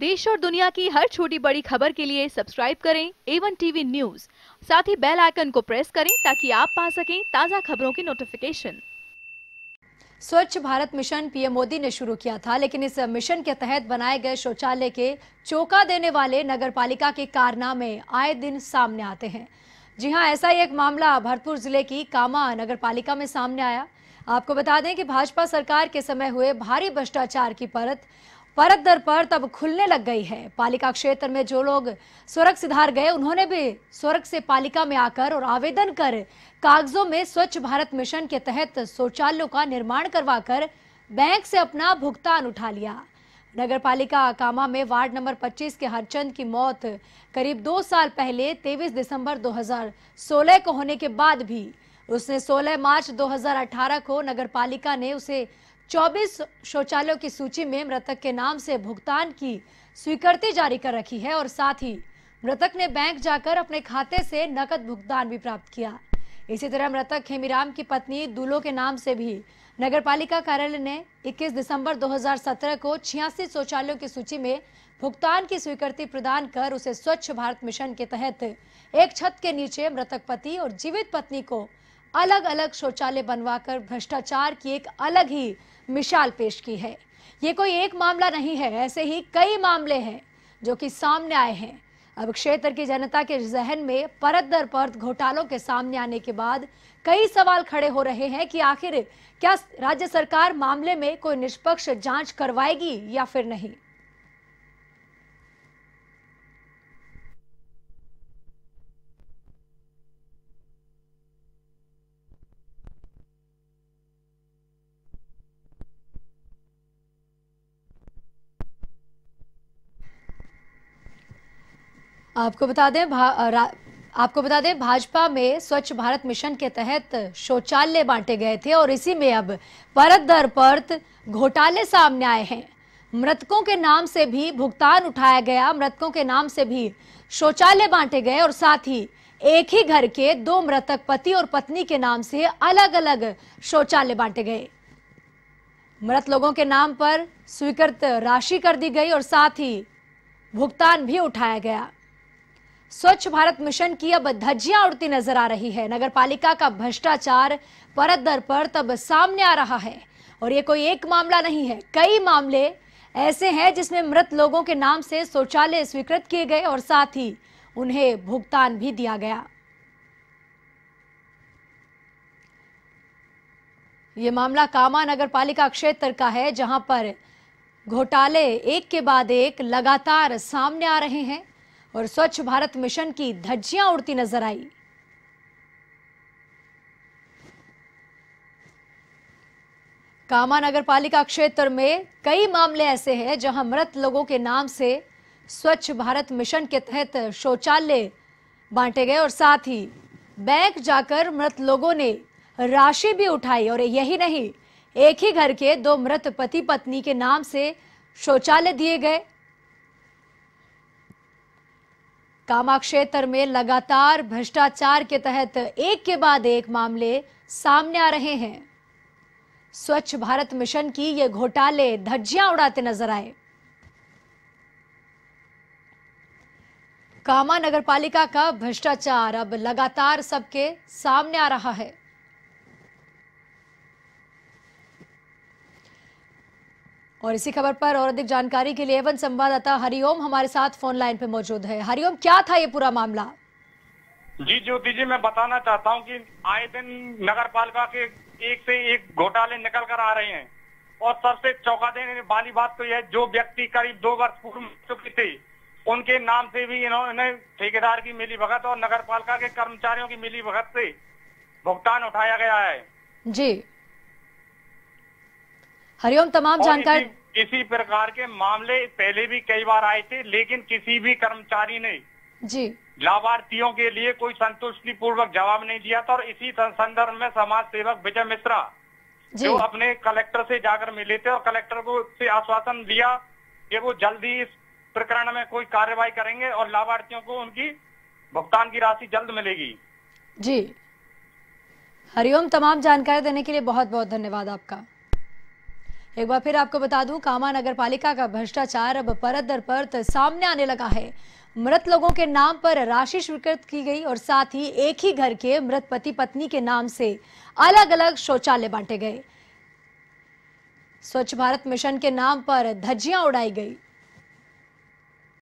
देश और दुनिया की हर छोटी बड़ी खबर के लिए सब्सक्राइब करें एवन टीवी न्यूज साथ ही बेल आइकन को प्रेस करें ताकि आप पा सकें ताज़ा खबरों की नोटिफिकेशन स्वच्छ भारत मिशन पीएम मोदी ने शुरू किया था लेकिन इस मिशन के तहत बनाए गए शौचालय के चौका देने वाले नगर पालिका के कारनामे आए दिन सामने आते हैं जी हाँ ऐसा ही एक मामला भरतपुर जिले की कामा नगर पालिका में सामने आया आपको बता दें कि भाजपा सरकार के समय हुए भारी भ्रष्टाचार की परत परत दर पर तब खुलने लग गई है पालिका क्षेत्र में जो लोग स्वर्ग सुधार गए उन्होंने भी स्वर्ग से पालिका में आकर और आवेदन कर कागजों में स्वच्छ भारत मिशन के तहत शौचालयों का निर्माण करवाकर बैंक से अपना भुगतान उठा लिया नगर पालिका कामा में वार्ड नंबर 25 के हरचंद की मौत करीब दो साल पहले 23 दिसंबर 2016 को होने के बाद भी उसने 16 मार्च 2018 को नगर पालिका ने उसे 24 शौचालयों की सूची में मृतक के नाम से भुगतान की स्वीकृति जारी कर रखी है और साथ ही मृतक ने बैंक जाकर अपने खाते से नकद भुगतान भी प्राप्त किया इसी तरह मृतक हेमीराम की पत्नी दूलो के नाम से भी नगर पालिका कार्यालय ने 21 दिसंबर 2017 को छियासी शौचालयों की सूची में भुगतान की स्वीकृति प्रदान कर उसे स्वच्छ भारत मिशन के तहत एक छत के नीचे मृतक पति और जीवित पत्नी को अलग अलग शौचालय बनवाकर भ्रष्टाचार की एक अलग ही मिसाल पेश की है ये कोई एक मामला नहीं है ऐसे ही कई मामले हैं जो कि सामने आए हैं अब क्षेत्र की जनता के जहन में परत दर परत घोटालों के सामने आने के बाद कई सवाल खड़े हो रहे हैं कि आखिर क्या राज्य सरकार मामले में कोई निष्पक्ष जांच करवाएगी या फिर नहीं आपको बता दें आपको बता दें भाजपा में स्वच्छ भारत मिशन के तहत शौचालय बांटे गए थे और इसी में अब परत दर परत घोटाले सामने आए हैं मृतकों के नाम से भी भुगतान उठाया गया मृतकों के नाम से भी शौचालय बांटे गए और साथ ही एक ही घर के दो मृतक पति और पत्नी के नाम से अलग अलग शौचालय बांटे गए मृत लोगों के नाम पर स्वीकृत राशि कर दी गई और साथ ही भुगतान भी उठाया गया स्वच्छ भारत मिशन की अब धज्जियां उड़ती नजर आ रही है नगर पालिका का भ्रष्टाचार परत दर पर तब सामने आ रहा है और ये कोई एक मामला नहीं है कई मामले ऐसे हैं जिसमें मृत लोगों के नाम से शौचालय स्वीकृत किए गए और साथ ही उन्हें भुगतान भी दिया गया ये मामला कामा नगर पालिका क्षेत्र का है जहां पर घोटाले एक के बाद एक लगातार सामने आ रहे हैं और स्वच्छ भारत मिशन की धज्जियां उड़ती नजर आई कामा नगर पालिका क्षेत्र में कई मामले ऐसे हैं जहां मृत लोगों के नाम से स्वच्छ भारत मिशन के तहत शौचालय बांटे गए और साथ ही बैंक जाकर मृत लोगों ने राशि भी उठाई और यही नहीं एक ही घर के दो मृत पति पत्नी के नाम से शौचालय दिए गए कामा क्षेत्र में लगातार भ्रष्टाचार के तहत एक के बाद एक मामले सामने आ रहे हैं स्वच्छ भारत मिशन की ये घोटाले धज्जियां उड़ाते नजर आए कामा नगरपालिका का भ्रष्टाचार अब लगातार सबके सामने आ रहा है और इसी खबर पर और अधिक जानकारी के लिए एवं संवाददाता हरिओम हमारे साथ फोन लाइन पे मौजूद है हरिओम क्या था ये पूरा मामला जी ज्योति जी मैं बताना चाहता हूँ कि आए दिन नगर पालिका के एक से एक घोटाले निकल कर आ रहे हैं और सबसे चौंका देने वाली बात तो यह जो व्यक्ति करीब दो वर्ष पूर्व चुकी थी उनके नाम से भी इन्होंने ठेकेदार की मिली भगत और नगर पालिका के कर्मचारियों की मिली भगत से भुगतान उठाया गया है जी हरिओम तमाम जानकारी किसी प्रकार के मामले पहले भी कई बार आए थे लेकिन किसी भी कर्मचारी ने जी लाभार्थियों के लिए कोई संतुष्टि पूर्वक जवाब नहीं दिया था और इसी संदर्भ में समाज सेवक विजय मिश्रा जो अपने कलेक्टर से जाकर मिले थे और कलेक्टर को से आश्वासन दिया कि वो जल्दी इस प्रकरण में कोई कार्यवाही करेंगे और लाभार्थियों को उनकी भुगतान की राशि जल्द मिलेगी जी हरिओम तमाम जानकारी देने के लिए बहुत बहुत धन्यवाद आपका एक बार फिर आपको बता दूं कामा नगर पालिका का भ्रष्टाचार अब परत दर परत सामने आने लगा है मृत लोगों के नाम पर राशि स्वीकृत की गई और साथ ही एक ही घर के मृत पति पत्नी के नाम से अलग अलग शौचालय बांटे गए स्वच्छ भारत मिशन के नाम पर धज्जियां उड़ाई गई